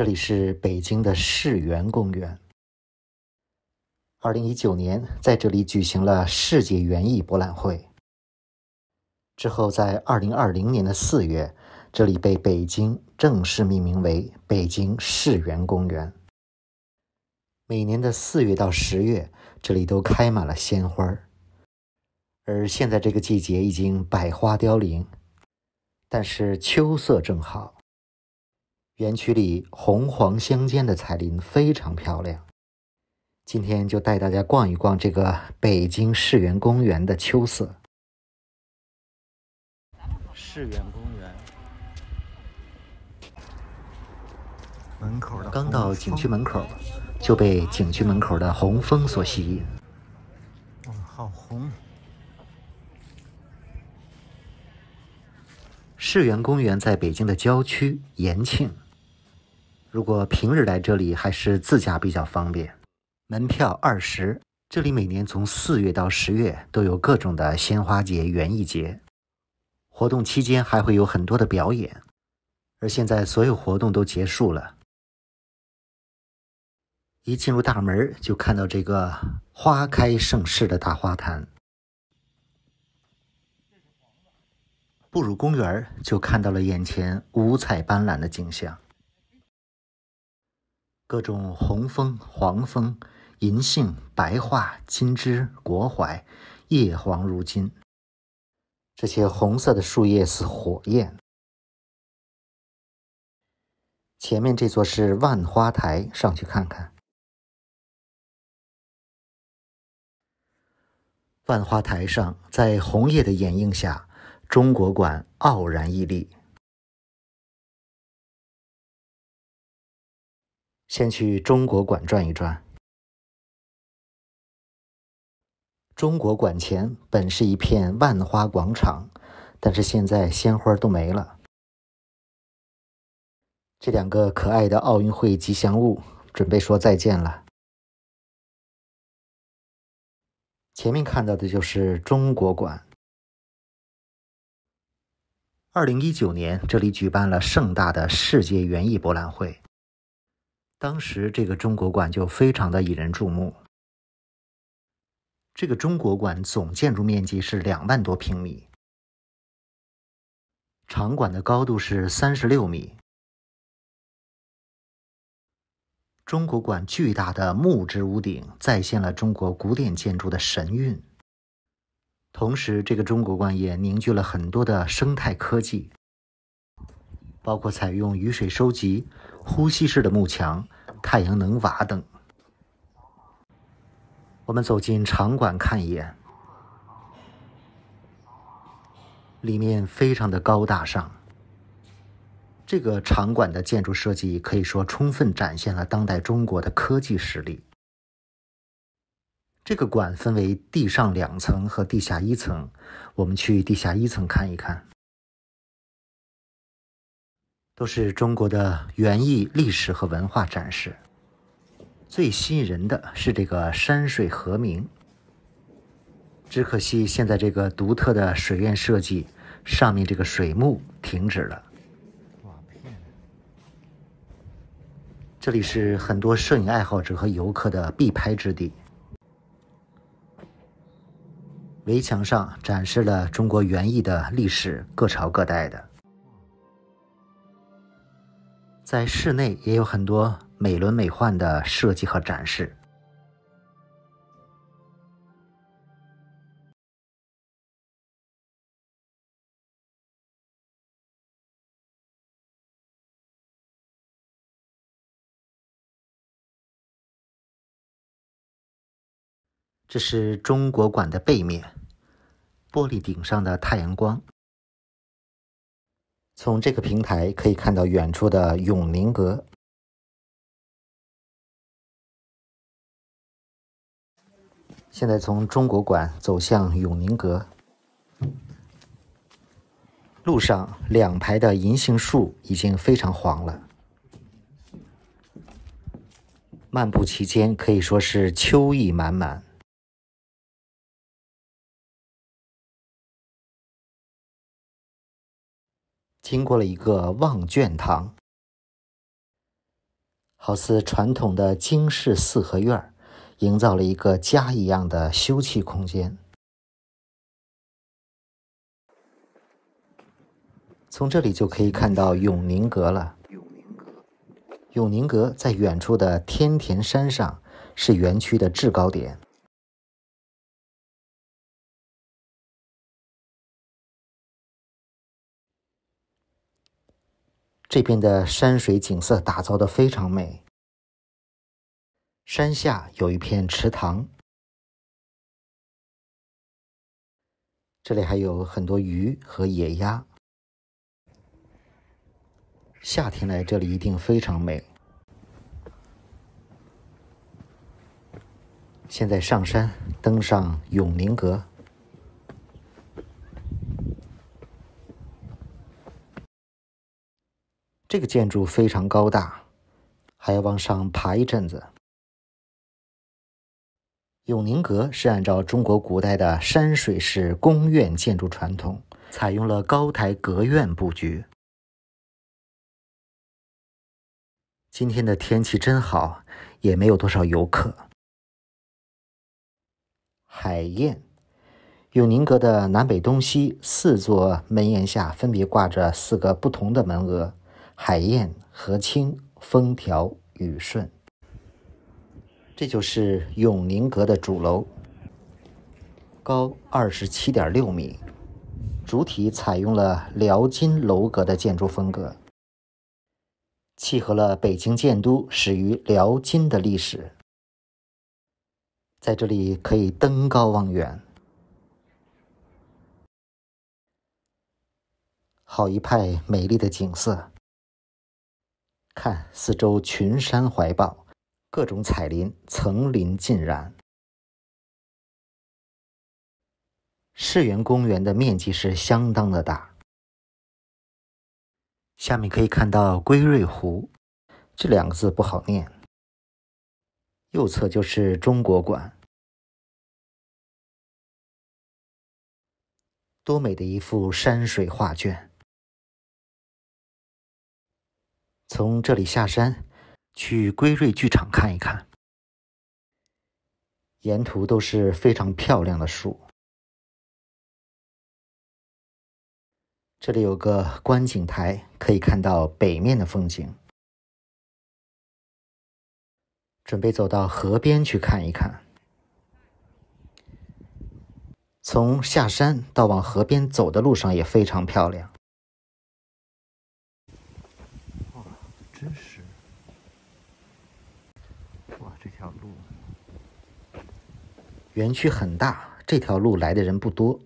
这里是北京的世园公园。二零一九年，在这里举行了世界园艺博览会。之后，在二零二零年的四月，这里被北京正式命名为北京世园公园。每年的四月到十月，这里都开满了鲜花儿。而现在这个季节已经百花凋零，但是秋色正好。园区里红黄相间的彩林非常漂亮，今天就带大家逛一逛这个北京世园公园的秋色。世园公园门口的刚到景区门口，就被景区门口的红枫所吸引。哇，好红！世园公园在北京的郊区延庆。如果平日来这里还是自驾比较方便，门票二十。这里每年从四月到十月都有各种的鲜花节、园艺节，活动期间还会有很多的表演。而现在所有活动都结束了。一进入大门就看到这个花开盛世的大花坛，步入公园就看到了眼前五彩斑斓的景象。各种红枫、黄枫、银杏、白桦、金枝、国槐，叶黄如金。这些红色的树叶似火焰。前面这座是万花台，上去看看。万花台上，在红叶的掩映下，中国馆傲然屹立。先去中国馆转一转。中国馆前本是一片万花广场，但是现在鲜花都没了。这两个可爱的奥运会吉祥物准备说再见了。前面看到的就是中国馆。二零一九年，这里举办了盛大的世界园艺博览会。当时这个中国馆就非常的引人注目。这个中国馆总建筑面积是两万多平米，场馆的高度是三十六米。中国馆巨大的木质屋顶再现了中国古典建筑的神韵，同时这个中国馆也凝聚了很多的生态科技，包括采用雨水收集。呼吸式的幕墙、太阳能瓦等。我们走进场馆看一眼，里面非常的高大上。这个场馆的建筑设计可以说充分展现了当代中国的科技实力。这个馆分为地上两层和地下一层，我们去地下一层看一看。都是中国的园艺历史和文化展示，最吸引人的是这个山水和鸣。只可惜现在这个独特的水院设计，上面这个水幕停止了。瓦片。这里是很多摄影爱好者和游客的必拍之地。围墙上展示了中国园艺的历史，各朝各代的。在室内也有很多美轮美奂的设计和展示。这是中国馆的背面，玻璃顶上的太阳光。从这个平台可以看到远处的永宁阁。现在从中国馆走向永宁阁，路上两排的银杏树已经非常黄了，漫步其间可以说是秋意满满。经过了一个望卷堂，好似传统的京式四合院，营造了一个家一样的休憩空间。从这里就可以看到永宁阁了。永宁阁，永宁阁在远处的天田山上，是园区的制高点。这边的山水景色打造的非常美，山下有一片池塘，这里还有很多鱼和野鸭，夏天来这里一定非常美。现在上山，登上永宁阁。这个建筑非常高大，还要往上爬一阵子。永宁阁是按照中国古代的山水式宫苑建筑传统，采用了高台阁院布局。今天的天气真好，也没有多少游客。海燕，永宁阁的南北东西四座门檐下，分别挂着四个不同的门额。海晏河清，风调雨顺。这就是永宁阁的主楼，高二十七点六米，主体采用了辽金楼阁的建筑风格，契合了北京建都始于辽金的历史。在这里可以登高望远，好一派美丽的景色。看四周群山怀抱，各种彩林层林尽染。世园公园的面积是相当的大，下面可以看到归瑞湖，这两个字不好念。右侧就是中国馆，多美的一幅山水画卷。从这里下山，去归瑞剧场看一看。沿途都是非常漂亮的树。这里有个观景台，可以看到北面的风景。准备走到河边去看一看。从下山到往河边走的路上也非常漂亮。哇，这条路！园区很大，这条路来的人不多，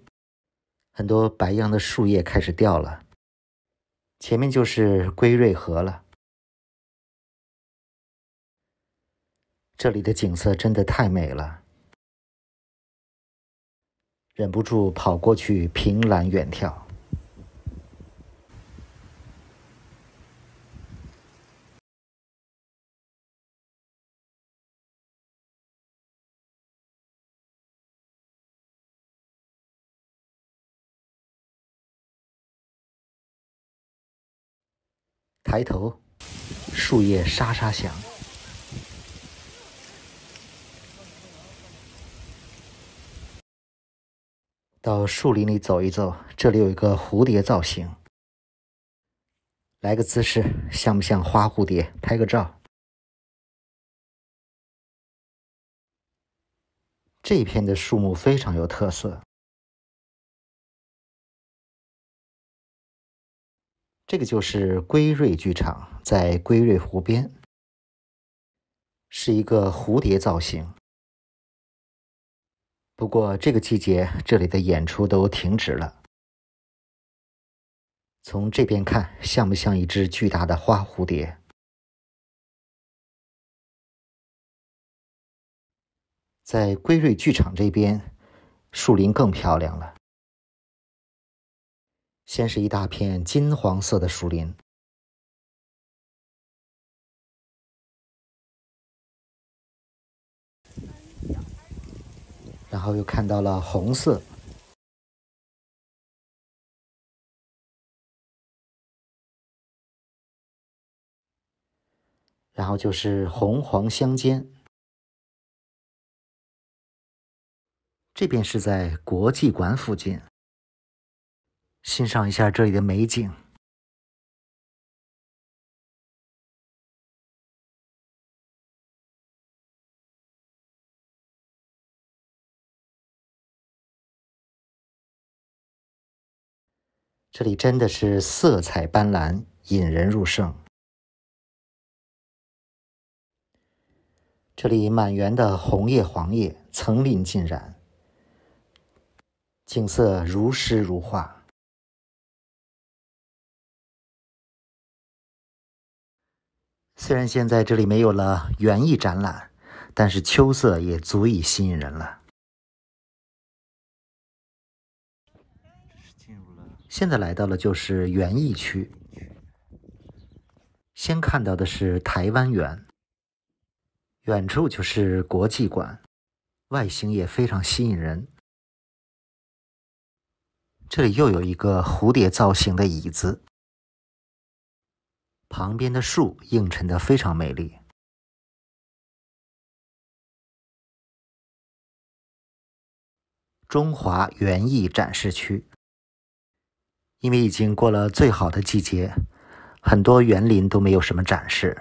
很多白杨的树叶开始掉了。前面就是归瑞河了，这里的景色真的太美了，忍不住跑过去凭栏远眺。抬头，树叶沙沙响。到树林里走一走，这里有一个蝴蝶造型。来个姿势，像不像花蝴蝶？拍个照。这片的树木非常有特色。这个就是归瑞剧场，在归瑞湖边，是一个蝴蝶造型。不过这个季节这里的演出都停止了。从这边看，像不像一只巨大的花蝴蝶？在归瑞剧场这边，树林更漂亮了。先是一大片金黄色的树林，然后又看到了红色，然后就是红黄相间。这边是在国际馆附近。欣赏一下这里的美景，这里真的是色彩斑斓，引人入胜。这里满园的红叶、黄叶，层林尽染，景色如诗如画。虽然现在这里没有了园艺展览，但是秋色也足以吸引人了。现在来到了就是园艺区，先看到的是台湾园，远处就是国际馆，外形也非常吸引人。这里又有一个蝴蝶造型的椅子。旁边的树映衬的非常美丽。中华园艺展示区，因为已经过了最好的季节，很多园林都没有什么展示。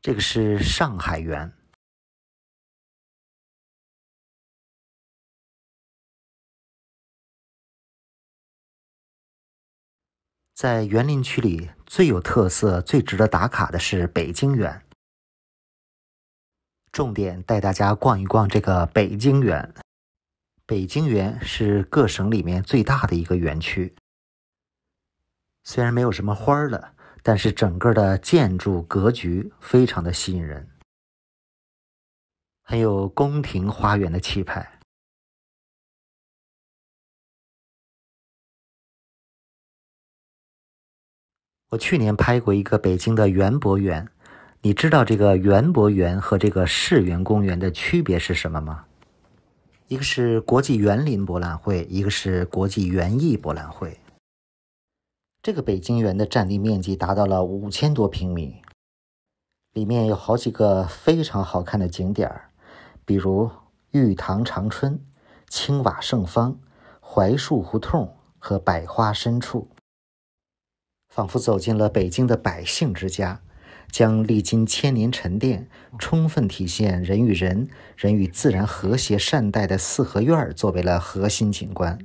这个是上海园。在园林区里最有特色、最值得打卡的是北京园。重点带大家逛一逛这个北京园。北京园是各省里面最大的一个园区。虽然没有什么花儿了，但是整个的建筑格局非常的吸引人，很有宫廷花园的气派。去年拍过一个北京的园博园，你知道这个园博园和这个世园公园的区别是什么吗？一个是国际园林博览会，一个是国际园艺博览会。这个北京园的占地面积达到了五千多平米，里面有好几个非常好看的景点儿，比如玉堂长春、青瓦胜芳、槐树胡同和百花深处。仿佛走进了北京的百姓之家，将历经千年沉淀、充分体现人与人、人与自然和谐善待的四合院儿作为了核心景观，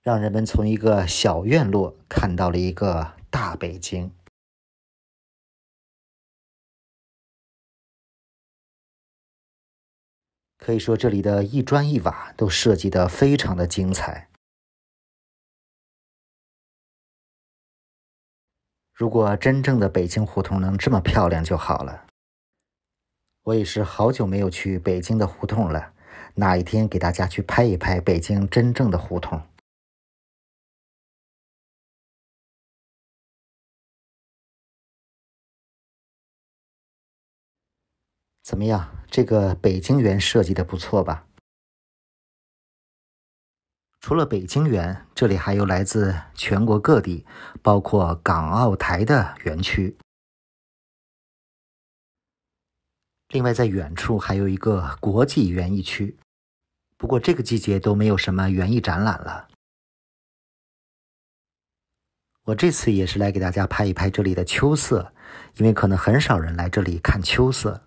让人们从一个小院落看到了一个大北京。可以说，这里的一砖一瓦都设计得非常的精彩。如果真正的北京胡同能这么漂亮就好了。我也是好久没有去北京的胡同了，哪一天给大家去拍一拍北京真正的胡同？怎么样？这个北京园设计的不错吧？除了北京园，这里还有来自全国各地，包括港澳台的园区。另外，在远处还有一个国际园艺区，不过这个季节都没有什么园艺展览了。我这次也是来给大家拍一拍这里的秋色，因为可能很少人来这里看秋色。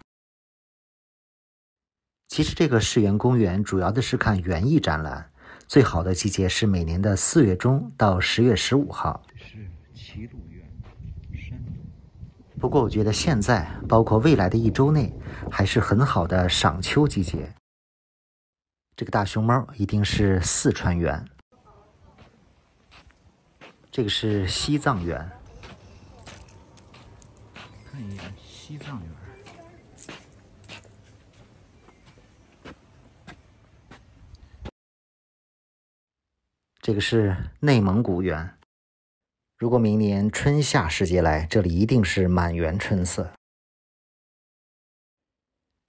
其实，这个世园公园主要的是看园艺展览。最好的季节是每年的四月中到十月十五号。是齐鲁园，山不过我觉得现在，包括未来的一周内，还是很好的赏秋季节。这个大熊猫一定是四川园。这个是西藏园。看一眼西藏园。这个是内蒙古园，如果明年春夏时节来，这里一定是满园春色。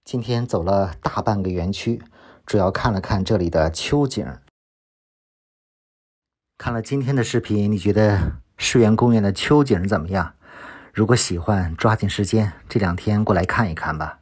今天走了大半个园区，主要看了看这里的秋景。看了今天的视频，你觉得世园公园的秋景怎么样？如果喜欢，抓紧时间，这两天过来看一看吧。